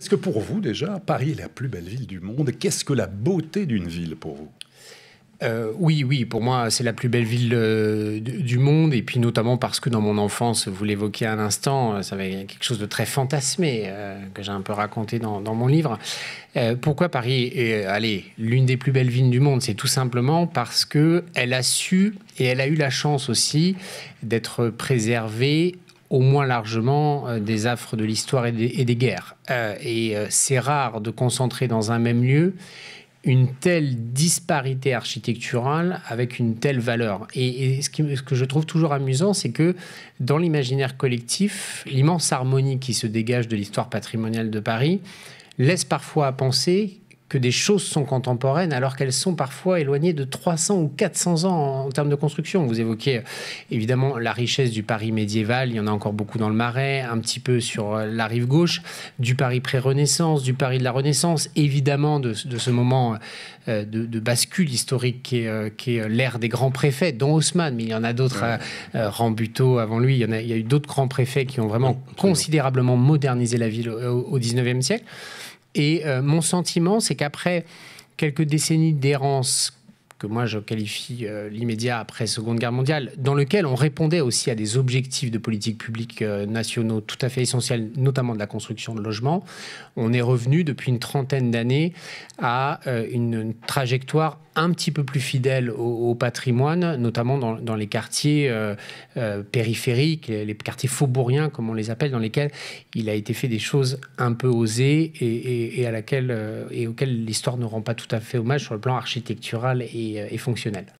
Est-ce que pour vous, déjà, Paris est la plus belle ville du monde Qu'est-ce que la beauté d'une ville pour vous euh, oui, oui, pour moi, c'est la plus belle ville euh, du monde, et puis notamment parce que dans mon enfance, vous l'évoquiez à l'instant, euh, ça avait quelque chose de très fantasmé que j'ai un peu raconté dans, mon livre. pourquoi Paris est, allez, l'une des plus belles villes du monde C'est tout simplement parce que elle a su et elle a eu la chance aussi d'être préservée au moins largement euh, des affres de l'histoire et, des guerres. Euh, et euh, c'est rare de concentrer dans un même lieu une telle disparité architecturale avec une telle valeur. Et, ce, ce, que je trouve toujours amusant, c'est que dans l'imaginaire collectif, l'immense harmonie qui se dégage de l'histoire patrimoniale de Paris laisse parfois à penser que des choses sont contemporaines alors qu'elles sont parfois éloignées de 300 ou 400 ans en, termes de construction. Vous évoquez euh, évidemment la richesse du Paris médiéval, il y en a encore beaucoup dans le Marais, un petit peu sur euh, la rive gauche, du Paris pré-Renaissance, du Paris de la Renaissance, évidemment de, ce moment euh, de, bascule historique qui est, l'ère des grands préfets, dont Haussmann, mais il y en a d'autres, Rambuteau avant lui, il y, a, eu d'autres grands préfets qui ont vraiment considérablement modernisé la ville au, au 19e siècle. Et euh, mon sentiment, c'est qu'après quelques décennies d'errance que moi je qualifie euh, l'immédiat après Seconde Guerre mondiale, dans lequel on répondait aussi à des objectifs de politique publique euh, nationaux tout à fait essentiels, notamment de la construction de logements, on est revenu depuis une trentaine d'années à une, trajectoire un petit peu plus fidèle au, patrimoine, notamment dans, les quartiers euh, euh, périphériques, les, quartiers faubouriens, comme on les appelle, dans lesquels il a été fait des choses un peu osées et, à laquelle, euh, et auxquelles l'histoire ne rend pas tout à fait hommage sur le plan architectural et fonctionnel.